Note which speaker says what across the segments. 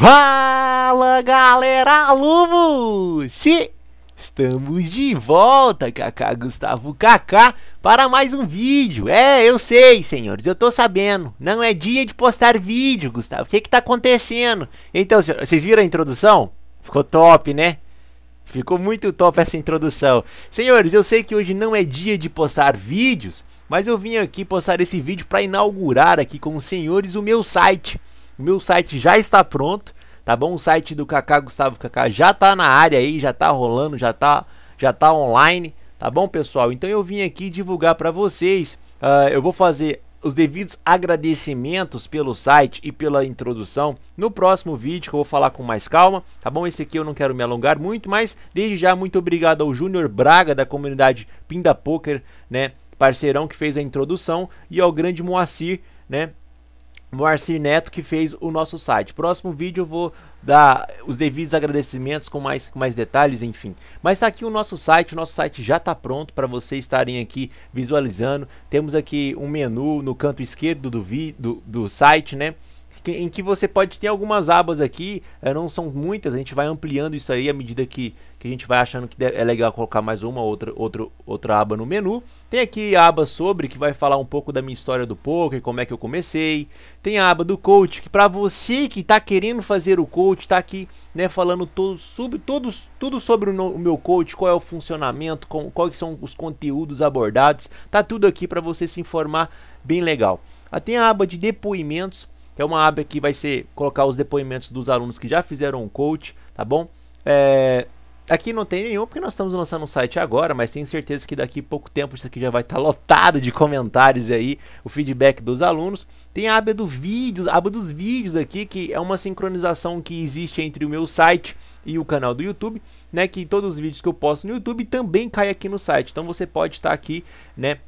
Speaker 1: Fala galera alunos! se Estamos de volta, Kaká Gustavo Kaká, para mais um vídeo. É, eu sei, senhores, eu tô sabendo. Não é dia de postar vídeo, Gustavo. O que que tá acontecendo? Então, vocês viram a introdução? Ficou top, né? Ficou muito top essa introdução. Senhores, eu sei que hoje não é dia de postar vídeos, mas eu vim aqui postar esse vídeo para inaugurar aqui com os senhores o meu site. O meu site já está pronto, tá bom? O site do Kaká Gustavo Kaká já tá na área aí, já tá rolando, já tá, já tá online, tá bom, pessoal? Então eu vim aqui divulgar para vocês. Uh, eu vou fazer os devidos agradecimentos pelo site e pela introdução no próximo vídeo que eu vou falar com mais calma, tá bom? Esse aqui eu não quero me alongar muito, mas desde já muito obrigado ao Júnior Braga da comunidade Pinda Poker, né? Parceirão que fez a introdução e ao grande Moacir, né? Moacir Neto que fez o nosso site. Próximo vídeo eu vou dar os devidos agradecimentos com mais, com mais detalhes, enfim. Mas está aqui o nosso site, o nosso site já está pronto para vocês estarem aqui visualizando. Temos aqui um menu no canto esquerdo do, vi, do, do site, né? em que você pode ter algumas abas aqui, eh, não são muitas, a gente vai ampliando isso aí à medida que, que a gente vai achando que é legal colocar mais uma outra, outra, outra aba no menu. Tem aqui a aba sobre, que vai falar um pouco da minha história do poker, como é que eu comecei. Tem a aba do coach, que para você que está querendo fazer o coach, está aqui né, falando todo, sobre, todos tudo sobre o, o, meu coach, qual é o funcionamento, com, quais são os conteúdos abordados. Tá tudo aqui para você se informar bem legal. Ah, tem a aba de depoimentos, que é uma aba que vai ser colocar os depoimentos dos alunos que já fizeram o um coach, tá bom? É, Aqui não tem nenhum, porque nós estamos lançando um site agora, mas tenho certeza que daqui a pouco tempo isso aqui já vai estar tá lotado de comentários aí, o feedback dos alunos. Tem a aba do vídeos, a aba dos vídeos aqui, que é uma sincronização que existe entre o meu site e o canal do YouTube, né? Que todos os vídeos que eu posto no YouTube também caem aqui no site. Então você pode estar tá aqui, né?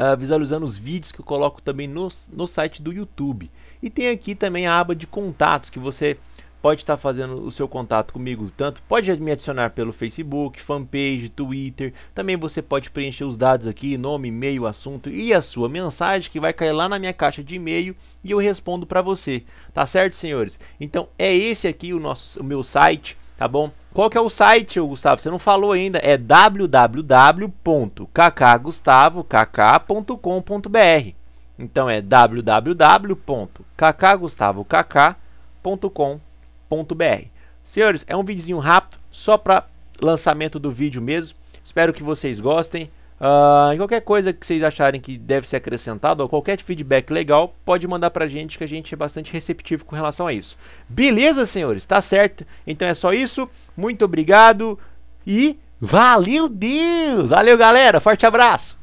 Speaker 1: Ah, visualizando os vídeos que eu coloco também no, no site do YouTube. E tem aqui também a aba de contatos que você pode estar fazendo o seu contato comigo tanto pode me adicionar pelo Facebook, fanpage, Twitter. Também você pode preencher os dados aqui, nome, e-mail, assunto e a sua mensagem que vai cair lá na minha caixa de e-mail e eu respondo para você. Tá certo, senhores? Então é esse aqui o nosso o meu site tá bom? Qual que é o site, Gustavo? Você não falou ainda. É www.kkgustavokk.com.br. Então é www.kkgustavokk.com.br. Senhores, é um videozinho rápido, só para lançamento do vídeo mesmo. Espero que vocês gostem. Uh, e qualquer coisa que vocês acharem que deve ser acrescentado, ou qualquer feedback legal, pode mandar pra gente que a gente é bastante receptivo com relação a isso. Beleza, senhores? Tá certo? Então é só isso. Muito obrigado e valeu Deus! Valeu, galera! Forte abraço!